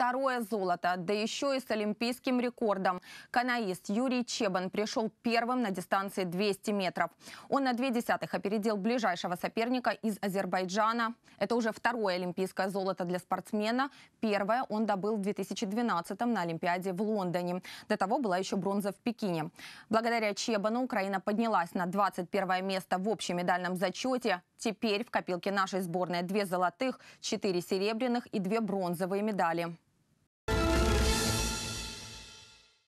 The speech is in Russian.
второе золото, да еще и с олимпийским рекордом. Канаист Юрий Чебан пришел первым на дистанции 200 метров. Он на две десятых опередил ближайшего соперника из Азербайджана. Это уже второе олимпийское золото для спортсмена. Первое он добыл в 2012 на Олимпиаде в Лондоне. До того была еще бронза в Пекине. Благодаря Чебану Украина поднялась на 21 место в общем медальном зачете. Теперь в копилке нашей сборной две золотых, четыре серебряных и две бронзовые медали.